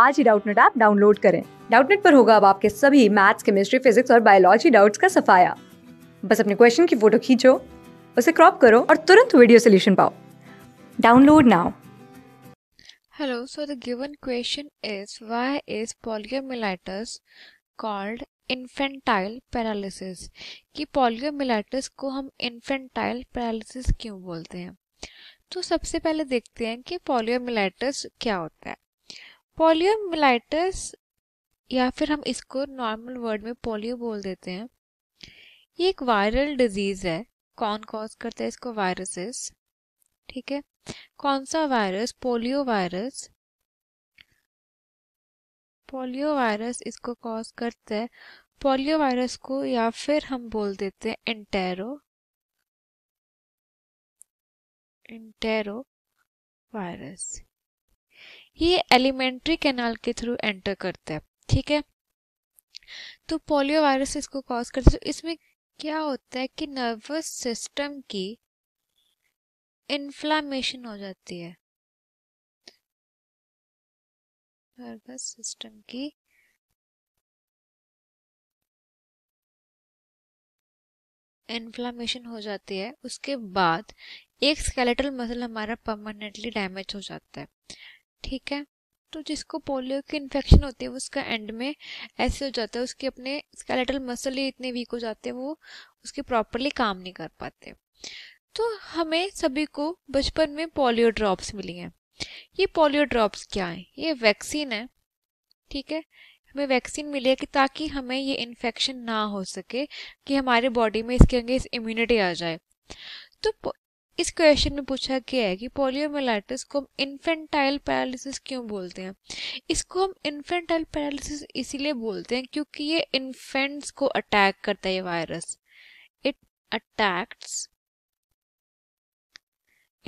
आज ही Doubtnut app download करें डाउटनेट पर होगा अब आपके सभी मैथ्स केमिस्ट्री फिजिक्स और बायोलॉजी डाउट्स का सफाया बस अपने क्वेश्चन की फोटो खींचो उसे क्रॉप करो और तुरंत वीडियो सोल्यूशन पाओ download now hello so the given question is why is poliomyelitis called infantile paralysis कि पोलियोमिलाइटिस को हम इन्फेंटाइल पैरालिसिस क्यों बोलते हैं तो सबसे पहले देखते हैं कि पोलियोमिलाइटिस क्या होता है पोलियोमिलाइटिस या फिर हम इसको नॉर्मल वर्ड में पोलियो बोल देते हैं ये एक वायरल डिजीज है कौन कॉज करता है इसको वायरसेस ठीक है कौन सा virus polio virus polio virus इसको कॉज करता है पोलियो वायरस को या फिर हम बोल देते हैं इंटेरो इंटेरो वायरस ये एलिमेंट्री कैनाल के थ्रू एंटर करता है ठीक है तो पोलियो वायरस इसको कॉज करते तो इसमें क्या होता है कि नर्वस सिस्टम की इन्फ्लामेशन हो जाती है नर्वस सिस्टम की इन्फ्लामेशन हो जाती है उसके बाद एक स्केलेटल मसल हमारा परमानेंटली डैमेज हो जाता है ठीक है तो जिसको पोलियो की इन्फेक्शन होती है वो उसका एंड में ऐसे हो जाता है उसके अपने स्केलेटल मसल ही इतने वीक हो जाते हैं वो उसके प्रॉपरली काम नहीं कर पाते तो हमें सभी को बचपन में पोलियो ड्रॉप्स मिली हैं ये पोलियो ड्रॉप्स क्या है ये वैक्सीन है ठीक है हमें वैक्सीन मिले कि ताकि हमें ये इन्फेक्शन ना हो सके कि हमारे बॉडी में इसके अंगे इम्यूनिटी आ जाए तो इस क्वेश्चन में पूछा गया है कि पोलियोमेलाइटिस को हम इन्फेंटाइल पैरालिसिस क्यों बोलते हैं इसको हम इन्फेंटाइल पैरालिसिस इसीलिए बोलते हैं क्योंकि ये इन्फेंट्स को अटैक करता है ये virus it attacks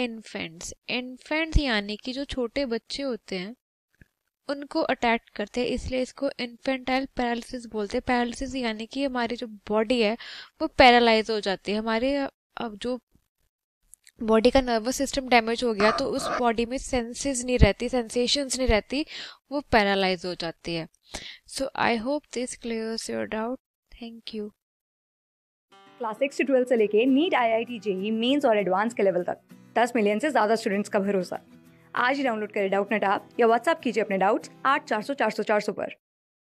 infants infants यानी कि जो छोटे बच्चे होते हैं उनको अटैक करते हैं इसलिए इसको इन्फेंटाइल पैरालिसिस बोलते हैं पैरालिसिस यानी कि हमारी जो बॉडी है वो पैरालाइज हो जाती है हमारे अब जो बॉडी का नर्वस सिस्टम डैमेज हो गया तो उस बॉडी में सेंसेस नहीं रहती सेंसेशंस नहीं रहती वो पैरालाइज हो जाती है so I hope this clears your doubt thank you class six से ट्वेल्थ से लेके NEET I I T JEE mains और एडवांस के लेवल तक दस मिलियन से ज़्यादा स्टूडेंट्स का भरोसा आज ही डाउनलोड करें डाउट नेट आप या व्हाट्सअप कीजिए अपने डाउट्स आठ चार सौ चार सौ चार सौ पर